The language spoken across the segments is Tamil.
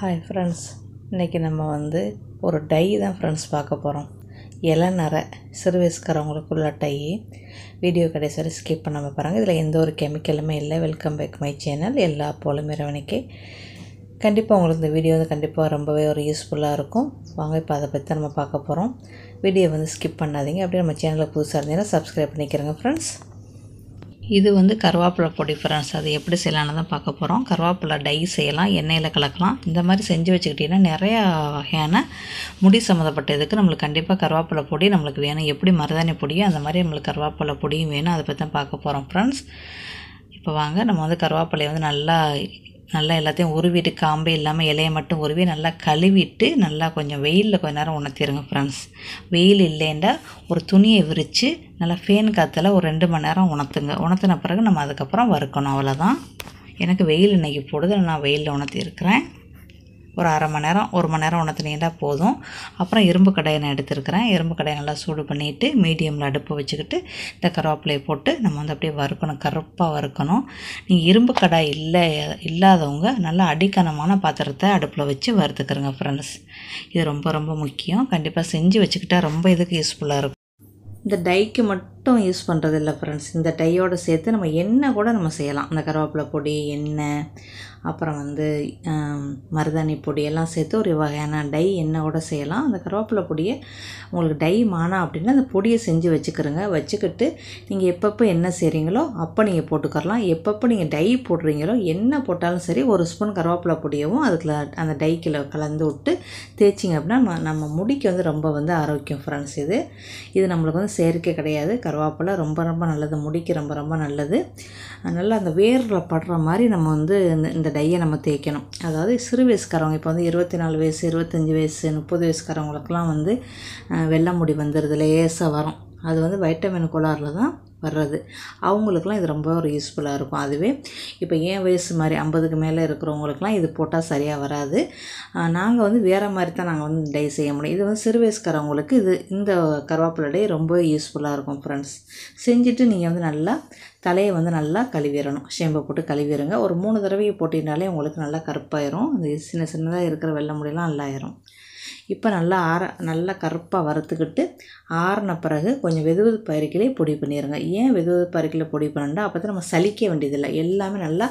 ஹாய் ஃப்ரெண்ட்ஸ் இன்றைக்கி நம்ம வந்து ஒரு டை தான் ஃப்ரெண்ட்ஸ் பார்க்க போகிறோம் இளநரை சிறு வயசுக்காரவங்களுக்குள்ள டை வீடியோ கடைசி வரை ஸ்கிப் பண்ணாமல் பாருங்கள் இதில் எந்த ஒரு கெமிக்கலுமே இல்லை வெல்கம் பேக் மை சேனல் எல்லா போலும் இரவணிக்கு கண்டிப்பாக உங்களுக்கு இந்த வீடியோ வந்து கண்டிப்பாக ரொம்பவே ஒரு யூஸ்ஃபுல்லாக இருக்கும் வாங்க இப்போ அதை பற்றி நம்ம பார்க்க போகிறோம் வீடியோ வந்து ஸ்கிப் பண்ணாதீங்க அப்படியே நம்ம சேனலில் புதுசாக இருந்தீங்கன்னா சப்ஸ்கிரைப் பண்ணிக்கிறேங்க ஃப்ரெண்ட்ஸ் இது வந்து கருவேப்பிலை பொடி ஃப்ரெண்ட்ஸ் அது எப்படி செய்யலான்னு தான் பார்க்க போகிறோம் கருவேப்பிலை டை செய்யலாம் எண்ணெயில் கலக்கலாம் இந்த மாதிரி செஞ்சு வச்சுக்கிட்டிங்கன்னா நிறையா வகையான முடி சம்மந்தப்பட்ட இதுக்கு நம்மளுக்கு கண்டிப்பாக கருவேப்பிலை பொடி நம்மளுக்கு வேணும் எப்படி மருதாணி பொடியோ அந்த மாதிரி நம்மளுக்கு கருவேப்பிலை பொடியும் வேணும் அதை பற்றி தான் பார்க்க போகிறோம் ஃப்ரெண்ட்ஸ் இப்போ வாங்க நம்ம வந்து கருவேப்பிலையை வந்து நல்லா நல்லா எல்லாத்தையும் உருவிட்டு காம்பே இல்லாமல் இலையை மட்டும் உருவி நல்லா கழுவிட்டு நல்லா கொஞ்சம் வெயிலில் கொஞ்ச நேரம் உணர்த்திடுங்க ஃப்ரெண்ட்ஸ் வெயில் இல்லைண்டா ஒரு துணியை விரித்து நல்லா ஃபேன் காத்தில் ஒரு ரெண்டு மணி நேரம் உணர்த்துங்க உணர்த்தின பிறகு நம்ம அதுக்கப்புறம் வறுக்கணும் அவ்வளோதான் எனக்கு வெயில் இன்றைக்கி போடுது நான் வெயிலில் உணர்த்திருக்கிறேன் ஒரு அரை மணி நேரம் ஒரு மணி நேரம் உணர்த்தினீங்கன்னா போதும் அப்புறம் இரும்பு கடையை நான் எடுத்துருக்கிறேன் இரும்பு கடையை நல்லா சூடு பண்ணிவிட்டு மீடியமில் அடுப்பு வச்சுக்கிட்டு இந்த கருவேப்பிலையை போட்டு நம்ம வந்து அப்படியே வறுக்கணும் கருப்பாக வறுக்கணும் நீங்கள் இரும்பு கடாய் இல்லை இல்லாதவங்க நல்லா அடிக்கனமான பாத்திரத்தை அடுப்பில் வச்சு வறுத்துக்கிறோங்க ஃப்ரெண்ட்ஸ் இது ரொம்ப ரொம்ப முக்கியம் கண்டிப்பாக செஞ்சு வச்சுக்கிட்டால் ரொம்ப இதுக்கு யூஸ்ஃபுல்லாக இருக்கும் இந்த டைக்கு மட்டும் மட்டும் யூஸ் இல்லை ஃப்ரெண்ட்ஸ் இந்த டையோடு சேர்த்து நம்ம எண்ணெய் கூட நம்ம செய்யலாம் இந்த கருவேப்பிலை பொடி எண்ணெய் அப்புறம் வந்து மருதாணி பொடி எல்லாம் சேர்த்து ஒரு வகையான டை எண்ணெய் கூட செய்யலாம் அந்த கருவேப்பிலை பொடியை உங்களுக்கு டை மானா அப்படின்னா அந்த பொடியை செஞ்சு வச்சுக்கிறோங்க வச்சுக்கிட்டு நீங்கள் எப்பப்போ என்ன செய்கிறீங்களோ அப்போ நீங்கள் போட்டுக்கரலாம் எப்பப்போ நீங்கள் டை போடுறீங்களோ என்ன போட்டாலும் சரி ஒரு ஸ்பூன் கருவேப்பிலை பொடியவும் அதுக்குள்ள அந்த டைக்கில் கலந்து விட்டு தேய்ச்சிங்க அப்படின்னா நம்ம முடிக்கு வந்து ரொம்ப வந்து ஆரோக்கியம் ஃப்ரெண்ட்ஸ் இது இது நம்மளுக்கு வந்து செயற்கை கிடையாது கருவே கருவேப்பிலை ரொம்ப ரொம்ப நல்லது முடிக்கு ரொம்ப ரொம்ப நல்லது அதனால் அந்த வேரில் படுற மாதிரி நம்ம வந்து இந்த இந்த டையை நம்ம தேய்க்கணும் அதாவது சிறு வயசுக்காரவங்க இப்போ வந்து இருபத்தி நாலு வயசு இருபத்தஞ்சி வயசு முப்பது வயசுக்காரவங்களுக்கெல்லாம் வந்து வெள்ளை முடி வந்துடுது லேசாக வரும் அது வந்து வைட்டமின் கோளாறுல தான் வர்றது அவங்களுக்குலாம் இது ரொம்ப ஒரு யூஸ்ஃபுல்லாக இருக்கும் அதுவே இப்போ ஏன் வயசு மாதிரி ஐம்பதுக்கு மேலே இருக்கிறவங்களுக்குலாம் இது போட்டால் சரியாக வராது நாங்கள் வந்து வேறு மாதிரி தான் நாங்கள் வந்து டை செய்ய முடியும் இது வந்து சிறு வயசுக்காரவங்களுக்கு இது இந்த கருவேப்பிலை டை ரொம்ப யூஸ்ஃபுல்லாக இருக்கும் ஃப்ரெண்ட்ஸ் செஞ்சுட்டு நீங்கள் வந்து நல்லா தலையை வந்து நல்லா கழுவிடணும் சேம்பை போட்டு கழுவிடுங்க ஒரு மூணு தடவையை போட்டிருந்தாலே உங்களுக்கு நல்லா கருப்பாயிரும் இந்த சின்ன சின்னதாக இருக்கிற வெள்ளை முடியெல்லாம் நல்லாயிரும் இப்போ நல்லா ஆற நல்லா கருப்பாக வறுத்துக்கிட்டு ஆறின பிறகு கொஞ்சம் வெது வெது அரிக்கிலே பொடி பண்ணிடுங்க ஏன் வெது வெதுப்பு பொடி பண்ணணும்னா அப்போ தான் நம்ம சலிக்க வேண்டியதில்லை எல்லாமே நல்லா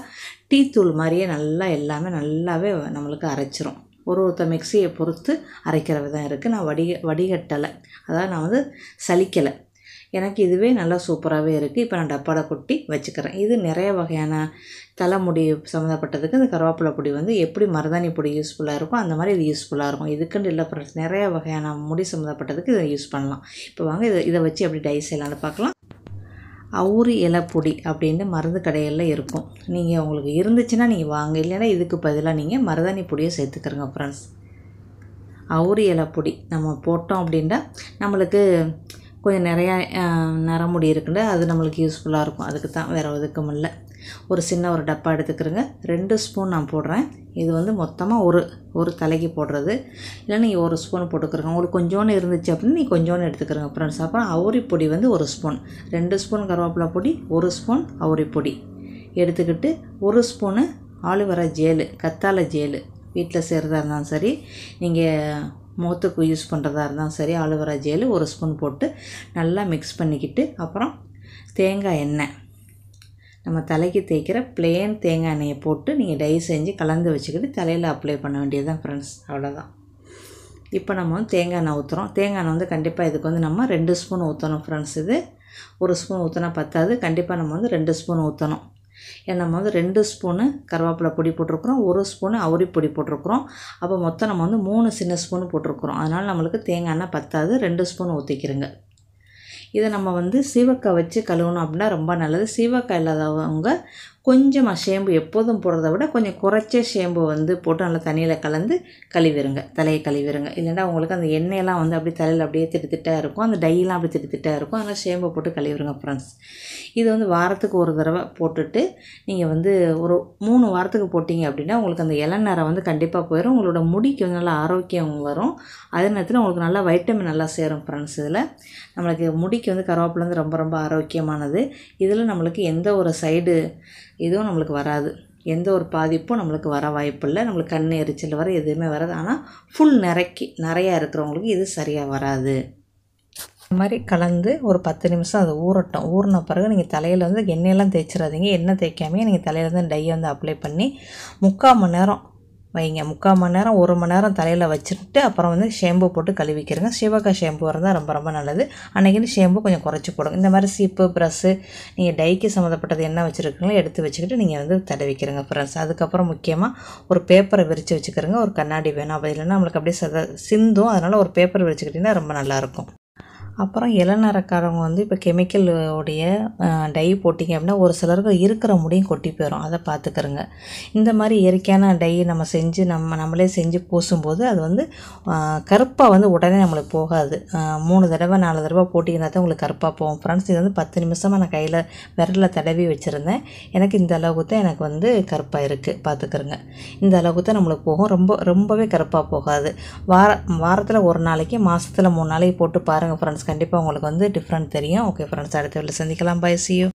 டீ தூள் மாதிரியே நல்லா எல்லாமே நல்லாவே நம்மளுக்கு அரைச்சிரும் ஒரு ஒருத்தர் மிக்சியை பொறுத்து அரைக்கிற விதம் இருக்குது நான் வடிக வடிகட்டலை அதாவது நான் வந்து சலிக்கலை எனக்கு இதுவே நல்லா சூப்பராகவே இருக்குது இப்போ நான் டப்பாவில் கொட்டி வச்சுக்கிறேன் இது நிறைய வகையான தலைமுடி சம்மந்தப்பட்டதுக்கு இந்த கருவேப்பிலை பொடி வந்து எப்படி மருதாணி பொடி யூஸ்ஃபுல்லாக இருக்கும் அந்த மாதிரி இது யூஸ்ஃபுல்லாக இருக்கும் இதுக்குன்னு இல்லை ப்ராடக்ட் நிறைய வகையான முடி சம்மந்தப்பட்டதுக்கு இதை யூஸ் பண்ணலாம் இப்போ வாங்க இதை இதை வச்சு எப்படி டை செய்யலாம்னு பார்க்கலாம் அவுரி இலைப்பொடி அப்படின்னு மருந்து கடையில் இருக்கும் நீங்கள் உங்களுக்கு இருந்துச்சுன்னா நீங்கள் வாங்க இல்லைன்னா இதுக்கு பதிலாக நீங்கள் மருதாணி பொடியை சேர்த்துக்கிறோங்க ஃப்ரெண்ட்ஸ் அவுரி இலைப்பொடி நம்ம போட்டோம் அப்படின்னா நம்மளுக்கு கொஞ்சம் நிறையா நரமுடி இருக்குல்ல அது நம்மளுக்கு யூஸ்ஃபுல்லாக இருக்கும் அதுக்கு தான் வேறு ஒதுக்கம் இல்லை ஒரு சின்ன ஒரு டப்பா எடுத்துக்கிறேங்க ரெண்டு ஸ்பூன் நான் போடுறேன் இது வந்து மொத்தமாக ஒரு ஒரு தலைக்கு போடுறது இல்லை நீங்கள் ஒரு ஸ்பூன் போட்டுக்கிறங்க உங்களுக்கு கொஞ்சோன்னு இருந்துச்சு அப்படின்னு நீ கொஞ்சோன்னு எடுத்துக்கிறங்க ஃப்ரெண்ட்ஸ் சாப்பிட்றோம் அவுரி பொடி வந்து ஒரு ஸ்பூன் ரெண்டு ஸ்பூன் கருவேப்பிலை பொடி ஒரு ஸ்பூன் அவுரி பொடி எடுத்துக்கிட்டு ஒரு ஸ்பூனு ஆலுவரா ஜேலு கத்தாழை ஜேலு வீட்டில் செய்கிறதா இருந்தாலும் சரி நீங்கள் மூத்தக்கு யூஸ் பண்ணுறதா இருந்தாலும் சரி ஆலுவரா ஜெயில் ஒரு ஸ்பூன் போட்டு நல்லா மிக்ஸ் பண்ணிக்கிட்டு அப்புறம் தேங்காய் எண்ணெய் நம்ம தலைக்கு தேய்க்கிற பிளேன் தேங்காய் எண்ணெயை போட்டு நீங்கள் டை செஞ்சு கலந்து வச்சுக்கிட்டு தலையில் அப்ளை பண்ண வேண்டியது தான் ஃப்ரெண்ட்ஸ் அவ்வளோதான் இப்போ நம்ம வந்து தேங்காய் எண்ணெய் ஊற்றுறோம் தேங்காய் எண்ணெய் வந்து கண்டிப்பாக இதுக்கு வந்து நம்ம ரெண்டு ஸ்பூன் ஊற்றணும் ஃப்ரெண்ட்ஸ் இது ஒரு ஸ்பூன் ஊற்றினா பத்தாது கண்டிப்பாக நம்ம வந்து ரெண்டு ஸ்பூன் ஊற்றணும் ஏன்னா நம்ம வந்து ரெண்டு ஸ்பூனு கருவேப்பிலை பொடி போட்டிருக்குறோம் ஒரு ஸ்பூனு அவுரி பொடி போட்டிருக்குறோம் அப்போ மொத்தம் நம்ம வந்து மூணு சின்ன ஸ்பூன் போட்டிருக்குறோம் அதனால் நம்மளுக்கு தேங்காய் எண்ணெய் பத்தாது ரெண்டு ஸ்பூன் ஊற்றிக்கிறோங்க இதை நம்ம வந்து சீவக்காய் வச்சு கழுவணும் அப்படின்னா ரொம்ப நல்லது சீவக்காய் இல்லாதவங்க கொஞ்சமாக சேம்பு எப்போதும் போடுறத விட கொஞ்சம் குறைச்ச சேம்பு வந்து போட்டு நல்லா தண்ணியில் கலந்து கழுவிடுங்க தலையை கழுவிடுங்க இல்லைன்னா உங்களுக்கு அந்த எண்ணெயெல்லாம் வந்து அப்படியே தலையில் அப்படியே திருத்திட்டாக இருக்கும் அந்த டையெல்லாம் அப்படி திருத்திட்டாக இருக்கும் அதனால் சேம்பை போட்டு கழுவிடுங்க ஃப்ரெண்ட்ஸ் இது வந்து வாரத்துக்கு ஒரு தடவை போட்டுட்டு நீங்கள் வந்து ஒரு மூணு வாரத்துக்கு போட்டிங்க அப்படின்னா உங்களுக்கு அந்த இளநரம் வந்து கண்டிப்பாக போயிடும் உங்களோட முடிக்கு வந்து நல்லா ஆரோக்கியம் வரும் அதே நேரத்தில் உங்களுக்கு நல்லா வைட்டமின் நல்லா சேரும் ஃப்ரெண்ட்ஸ் இதில் நம்மளுக்கு முடிக்கு வந்து கருவேப்பிலை வந்து ரொம்ப ரொம்ப ஆரோக்கியமானது இதில் நம்மளுக்கு எந்த ஒரு சைடு எதுவும் நம்மளுக்கு வராது எந்த ஒரு பாதிப்பும் நம்மளுக்கு வர வாய்ப்பில்லை நம்மளுக்கு கண் எரிச்சல் வர எதுவுமே வராது ஆனால் ஃபுல் நிறைக்கி நிறையா இருக்கிறவங்களுக்கு இது சரியாக வராது இந்த மாதிரி கலந்து ஒரு பத்து நிமிஷம் அது ஊறட்டும் ஊறின பிறகு நீங்கள் தலையில் வந்து எண்ணெயெல்லாம் தேய்ச்சிடாதீங்க எண்ணெய் தேய்க்காமே நீங்கள் தலையில் வந்து டையை வந்து அப்ளை பண்ணி முக்கால் மணி நேரம் வைங்க முக்கால் மணி நேரம் ஒரு மணி நேரம் தலையில் வச்சுட்டு அப்புறம் வந்து ஷேம்பு போட்டு கழுவிக்கிறேங்க சிவகா ஷேம்பு இருந்தால் ரொம்ப ரொம்ப நல்லது அன்றைக்கின்னு ஷேம்பு கொஞ்சம் குறைச்சி போடுங்க இந்த மாதிரி சீப்பு ப்ரஷ்ஷு நீங்கள் டைக்கு சம்மந்தப்பட்டது என்ன வச்சுருக்கீங்களோ எடுத்து வச்சுக்கிட்டு நீங்கள் வந்து தடவிக்கிறேங்க ஃப்ரெண்ட்ஸ் அதுக்கப்புறம் முக்கியமாக ஒரு பேப்பரை விரித்து வச்சுக்கிறங்க ஒரு கண்ணாடி வேணும் அப்படி இல்லைன்னா நம்மளுக்கு அப்படியே சத சிந்தும் அதனால் ஒரு பேப்பர் விரிச்சுக்கிட்டிங்கன்னா ரொம்ப நல்லாயிருக்கும் அப்புறம் இளநரக்காரவங்க வந்து இப்போ கெமிக்கல் உடைய டை போட்டிங்க அப்படின்னா ஒரு சிலருக்கு இருக்கிற முடியும் கொட்டி போயிடும் அதை பார்த்துக்கிறோங்க இந்த மாதிரி இயற்கையான டை நம்ம செஞ்சு நம்ம நம்மளே செஞ்சு பூசும்போது அது வந்து கருப்பாக வந்து உடனே நம்மளுக்கு போகாது மூணு தடவை நாலு தடவை போட்டிங்கன்னா தான் உங்களுக்கு கருப்பாக போகும் ஃப்ரெண்ட்ஸ் இது வந்து பத்து நிமிஷமாக நான் கையில் விரலில் தடவி வச்சுருந்தேன் எனக்கு இந்த அளவுக்கு தான் எனக்கு வந்து கருப்பாக இருக்குது பார்த்துக்கிறோங்க இந்த அளவுக்கு தான் நம்மளுக்கு போகும் ரொம்ப ரொம்பவே கருப்பாக போகாது வார வாரத்தில் ஒரு நாளைக்கு மாதத்தில் மூணு நாளைக்கு போட்டு பாருங்கள் ஃப்ரெண்ட்ஸ் கண்டிப்பாக உங்களுக்கு வந்து டிஃப்ரெண்ட் தெரியும் ஓகே ஃப்ரெண்ட்ஸ் அடுத்த வீட்டில் சந்திக்கலாம் பாய் சியூ